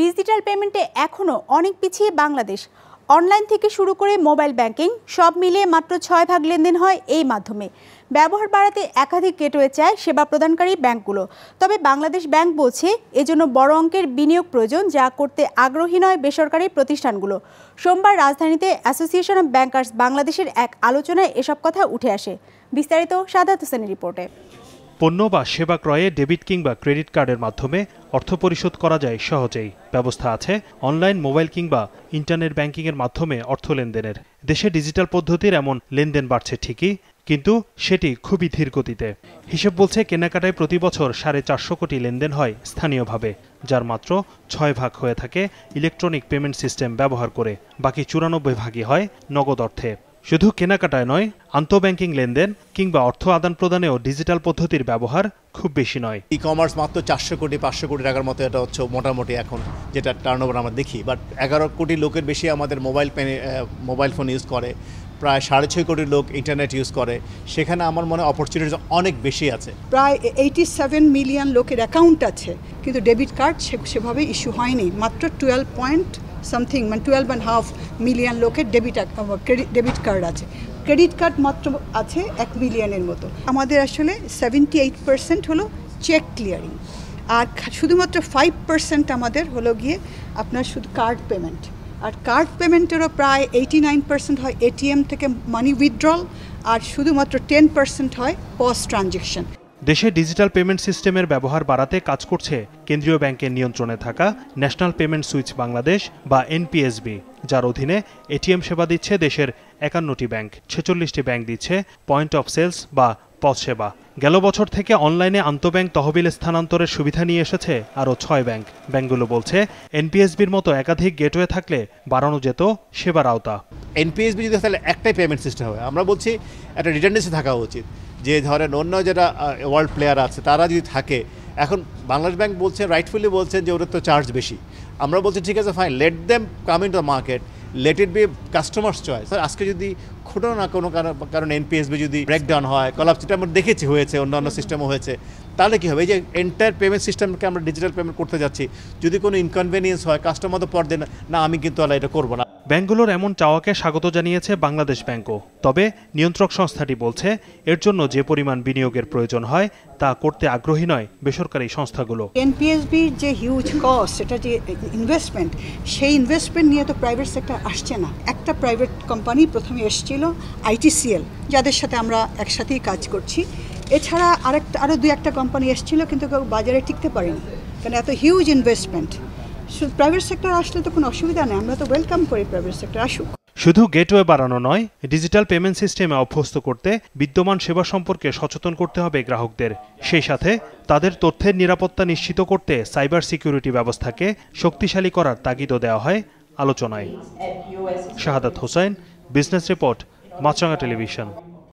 digital পেমেন্টে এখনও অনেক পিছিয়ে বাংলাদেশ অনলাইন থেকে শুরু করে মোবাইল ব্যাংকিং সব মিলিয়ে মাত্র ছয় ভাগ লেনদেন হয় এই মাধ্যমে ব্যবহার বাড়াতে একাধিক গেটওয়ে চায় সেবা প্রদানকারী ব্যাংকগুলো তবে বাংলাদেশ ব্যাংক বলছে এজন্য বড় অঙ্কের বিনিয়োগ প্রয়োজন যা করতে আগ্রহী নয় বেসরকারি প্রতিষ্ঠানগুলো সোমবার রাজধানীতে অ্যাসোসিয়েশন অব ব্যাংকার্স বাংলাদেশের এক আলোচনায় এসব কথা উঠে আসে বিস্তারিত সাদাত হোসেনের রিপোর্টে পণ্য বা সেবা ক্রয়ে ডেবিট কিংবা ক্রেডিট কার্ডের মাধ্যমে অর্থ পরিশোধ করা যায় সহজেই ব্যবস্থা আছে অনলাইন মোবাইল কিংবা ইন্টারনেট ব্যাংকিংয়ের মাধ্যমে অর্থ লেনদেনের দেশে ডিজিটাল পদ্ধতির এমন লেনদেন বাড়ছে ঠিকই কিন্তু সেটি খুবই ধীর গতিতে হিসেব বলছে কেনাকাটায় প্রতি বছর সাড়ে চারশো কোটি লেনদেন হয় স্থানীয়ভাবে যার মাত্র ছয় ভাগ হয়ে থাকে ইলেকট্রনিক পেমেন্ট সিস্টেম ব্যবহার করে বাকি চুরানব্বই ভাগই হয় নগদ অর্থে শুধু কেনাকাটায় নয় আন্তঃব্যাঙ্কিং লেনদেন কিংবা অর্থ আদান প্রদানেও ডিজিটাল পদ্ধতির ব্যবহার খুব বেশি নয় ই কমার্স মাত্র চারশো কোটি পাঁচশো কোটি টাকার মতো এটা হচ্ছে মোটামুটি এখন যেটা টার্ন আমরা দেখি বাট এগারো কোটি লোকের বেশি আমাদের মোবাইল পেনে মোবাইল ফোন ইউজ করে প্রায় সাড়ে ছয় কোটি লোক ইন্টারনেট ইউজ করে সেখানে আমার মনে অপরচুনিটিস অনেক বেশি আছে প্রায় এইটি সেভেন মিলিয়ন লোকের অ্যাকাউন্ট আছে কিন্তু ডেবিট কার্ড সেভাবে ইস্যু হয়নি মাত্র টুয়েলভ পয়েন্ট সামথিং মানে টুয়েলভ অ্যান্ড হাফ মিলিয়ন লোকের ডেবিট ডেবিট কার্ড আছে ক্রেডিট কার্ড মাত্র আছে এক মিলিয়নের মতো আমাদের আসলে সেভেন্টি এইট পার্সেন্ট হলো চেক ক্লিয়ারিং আর শুধুমাত্র ফাইভ পার্সেন্ট আমাদের হলো গিয়ে আপনার শুধু কার্ড পেমেন্ট আর কার্ড পেমেন্টেরও প্রায় এইটি নাইন পার্সেন্ট হয় এটিএম থেকে মানি উইথড্রল আর শুধুমাত্র টেন পার্সেন্ট হয় পস ট্রানজেকশন দেশে ডিজিটাল পেমেন্ট সিস্টেমের ব্যবহার বাড়াতে কাজ করছে কেন্দ্রীয় ব্যাংকের নিয়ন্ত্রণে থাকা ন্যাশনাল পেমেন্ট সুইচ বাংলাদেশ বা এনপিএসবি যার অধীনে এটিএম সেবা দিচ্ছে দেশের একান্নটি ব্যাংক ছেচল্লিশটি ব্যাংক দিচ্ছে পয়েন্ট অফ সেলস বা পথ সেবা গেল বছর থেকে অনলাইনে আন্তঃব্যাংক তহবিল স্থানান্তরের সুবিধা নিয়ে এসেছে আরও ছয় ব্যাংক ব্যাংকগুলো বলছে এনপিএসবির মতো একাধিক গেটওয়ে থাকলে বাড়ানো যেত সেবার আওতা এনপিএসবি যদি তাহলে একটাই পেমেন্ট সিস্টেম হয় আমরা বলছি একটা রিটার্নেন্সি থাকা উচিত যে ধরেন অন্য যেটা ওয়ার্ল্ড প্লেয়ার আছে তারা যদি থাকে এখন বাংলাদেশ ব্যাংক বলছে রাইটফুলি বলছে যে ওদের তো চার্জ বেশি আমরা বলছি ঠিক আছে fine let them come in the market let it be customers choice sir আজকে যদি খোটো না কোনো কারণে এনপিএসবি যদি ব্রেকডাউন হয় কলাপ যেটা আমরা দেখেছি হয়েছে অন্যান্য সিস্টেমও হয়েছে তাহলে কী হবে এই যে এন্টায়ার পেমেন্ট সিস্টেমকে আমরা ডিজিটাল পেমেন্ট করতে যাচ্ছি যদি কোনো ইনকনভেনিয়েন্স হয় কাস্টমার তো পর দেন না আমি কিন্তু এটা করবো না ব্যাংকগুলোর এমন চাওয়াকে স্বাগত জানিয়েছে বাংলাদেশ ব্যাংকও তবে নিয়ন্ত্রক সংস্থাটি বলছে এর জন্য যে পরিমাণ বিনিয়োগের প্রয়োজন হয় তা করতে আগ্রহী নয় বেসরকারি সংস্থাগুলো এনপিএসবি যে হিউজ কস্ট এটা যে ইনভেস্টমেন্ট সেই ইনভেস্টমেন্ট নিয়ে তো প্রাইভেট সেক্টর আসছে না একটা প্রাইভেট কোম্পানি প্রথমে এসেছিল আইটিসিএল যাদের সাথে আমরা একসাথেই কাজ করছি এছাড়া আরেকটা আরও দু একটা কোম্পানি এসেছিল কিন্তু কেউ বাজারে টিকতে পারেনি কারণ এত হিউজ ইনভেস্টমেন্ট প্রাইভেট সেক্টর আসলে তো কোনো অসুবিধা নেই আমরা তো ওয়েলকাম করি প্রাইভেট সেক্টর আসুক শুধু গেটওয়ে বাড়ানো নয় ডিজিটাল পেমেন্ট সিস্টেমে অভ্যস্ত করতে বিদ্যমান সেবা সম্পর্কে সচেতন করতে হবে গ্রাহকদের সেই সাথে তাদের তথ্যের নিরাপত্তা নিশ্চিত করতে সাইবার সিকিউরিটি ব্যবস্থাকে শক্তিশালী করার তাগিদও দেওয়া হয় আলোচনায় Shahadat Hossain business report Maasranga television